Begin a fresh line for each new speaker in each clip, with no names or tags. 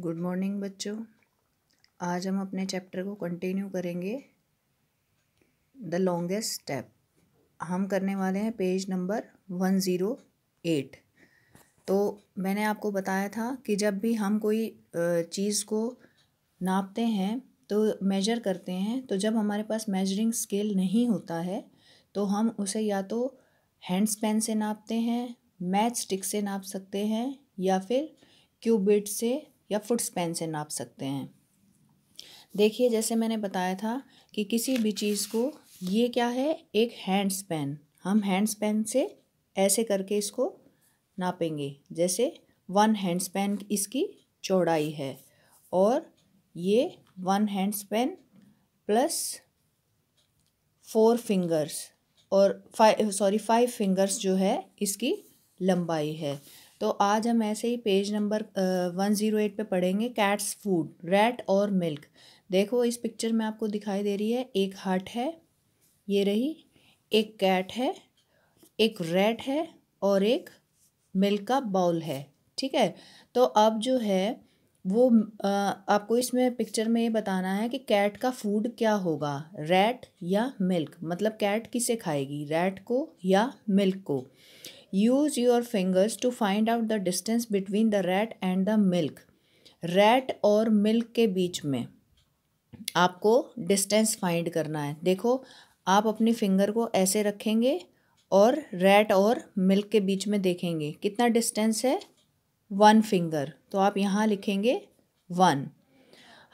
good morning बच्चों आज हम अपने चैप्टर को कंटिन्यू करेंगे द लॉन्गेस्ट स्टेप हम करने वाले हैं page number one zero eight तो मैंने आपको बताया था कि जब भी हम कोई चीज़ को नापते हैं तो मेजर करते हैं तो जब हमारे पास मेजरिंग स्केल नहीं होता है तो हम उसे या तो हैंड्स पेन से नापते हैं मैच स्टिक से नाप सकते हैं या फिर क्यूबिट से या फुट स्पैन से नाप सकते हैं देखिए जैसे मैंने बताया था कि किसी भी चीज़ को ये क्या है एक हैंड स्पैन हम हैंड स्पैन से ऐसे करके इसको नापेंगे जैसे वन हैंड स्पैन इसकी चौड़ाई है और ये one hand span plus four fingers और फाइव सॉरी फाइव फिंगर्स जो है इसकी लंबाई है तो आज हम ऐसे ही page number one zero eight पर पढ़ेंगे कैट्स फूड रैट और मिल्क देखो इस पिक्चर में आपको दिखाई दे रही है एक हट है ये रही एक कैट है एक रेट है और एक मिल्क का बाउल है ठीक है तो अब जो है वो आपको इसमें पिक्चर में ये बताना है कि कैट का फूड क्या होगा रेट या मिल्क मतलब कैट किसे खाएगी रैट को या मिल्क को use your fingers to find out the distance between the rat and the milk rat और मिल्क के बीच में आपको डिस्टेंस फाइंड करना है देखो आप अपनी फिंगर को ऐसे रखेंगे और रेड और मिल्क के बीच में देखेंगे कितना डिस्टेंस है वन फिंगर तो आप यहाँ लिखेंगे one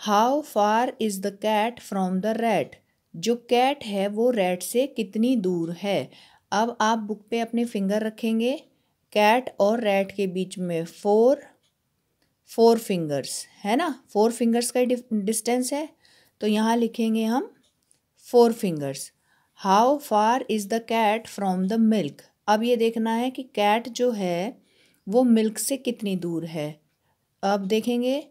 how far is the cat from the rat जो कैट है वो रेड से कितनी दूर है अब आप बुक पे अपने फिंगर रखेंगे कैट और रैट के बीच में फोर फोर फिंगर्स है ना फोर फिंगर्स का डिस्टेंस है तो यहाँ लिखेंगे हम four fingers how far is the cat from the milk अब ये देखना है कि कैट जो है वो मिल्क से कितनी दूर है अब देखेंगे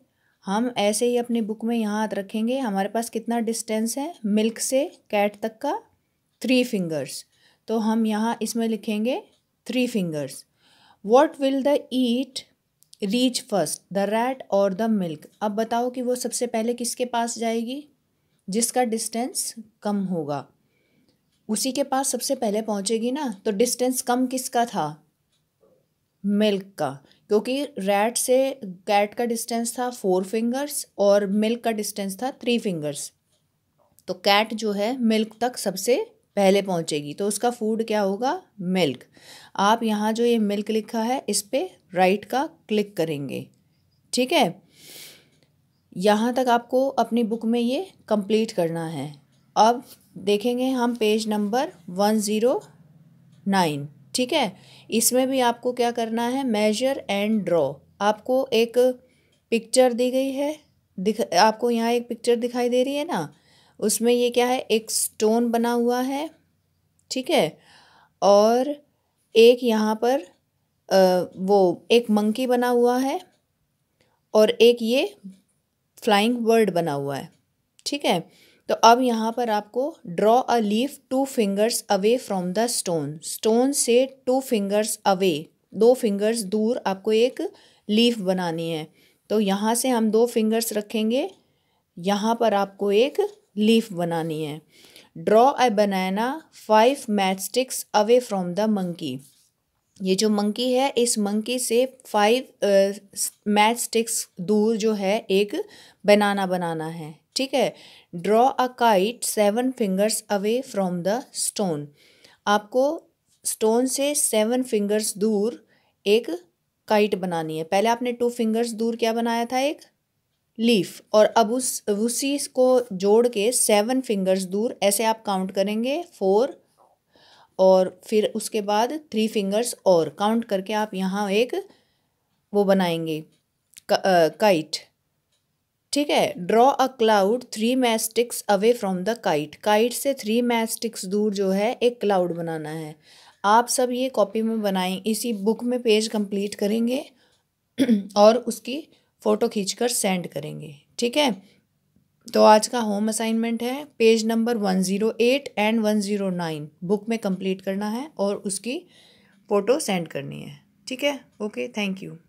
हम ऐसे ही अपने बुक में यहाँ रखेंगे हमारे पास कितना डिस्टेंस है मिल्क से कैट तक का थ्री फिंगर्स तो हम यहाँ इसमें लिखेंगे three fingers what will the it reach first the rat और द मिल्क अब बताओ कि वो सबसे पहले किसके पास जाएगी जिसका डिस्टेंस कम होगा उसी के पास सबसे पहले पहुँचेगी ना तो डिस्टेंस कम किसका था मिल्क का क्योंकि रैट से कैट का डिस्टेंस था फोर फिंगर्स और मिल्क का डिस्टेंस था थ्री फिंगर्स तो कैट जो है मिल्क तक सबसे पहले पहुंचेगी तो उसका फूड क्या होगा मिल्क आप यहाँ जो ये मिल्क लिखा है इस पर राइट का क्लिक करेंगे ठीक है यहाँ तक आपको अपनी बुक में ये कंप्लीट करना है अब देखेंगे हम page number one zero nine ठीक है इसमें भी आपको क्या करना है मेजर एंड ड्रॉ आपको एक पिक्चर दी गई है दिख आपको यहाँ एक पिक्चर दिखाई दे रही है ना उसमें ये क्या है एक स्टोन बना हुआ है ठीक है और एक यहाँ पर आ, वो एक मंकी बना हुआ है और एक ये फ्लाइंग बर्ड बना हुआ है ठीक है तो अब यहाँ पर आपको draw a leaf two fingers away from the stone stone से टू फिंगर्स अवे दो फिंगर्स दूर आपको एक लीफ बनानी है तो यहाँ से हम दो फिंगर्स रखेंगे यहाँ पर आपको एक लीफ बनानी है draw a banana five matchsticks away from the monkey ये जो मंकी है इस मंकी से फाइव मैच स्टिक्स दूर जो है एक बनाना बनाना है ठीक है draw a kite seven fingers away from the stone आपको स्टोन से सेवन फिंगर्स दूर एक काइट बनानी है पहले आपने टू फिंगर्स दूर क्या बनाया था एक लीफ और अब उस उसी को जोड़ के सेवन फिंगर्स दूर ऐसे आप काउंट करेंगे फोर और फिर उसके बाद थ्री फिंगर्स और काउंट करके आप यहाँ एक वो बनाएंगे काइट ठीक है draw a cloud three matchsticks away from the kite kite से थ्री मैस्टिक्स दूर जो है एक क्लाउड बनाना है आप सब ये कॉपी में बनाएं इसी बुक में पेज कंप्लीट करेंगे और उसकी फ़ोटो खींचकर सेंड करेंगे ठीक है तो आज का होम असाइनमेंट है page number one zero eight and one zero nine book में कंप्लीट करना है और उसकी फ़ोटो सेंड करनी है ठीक है ओके थैंक यू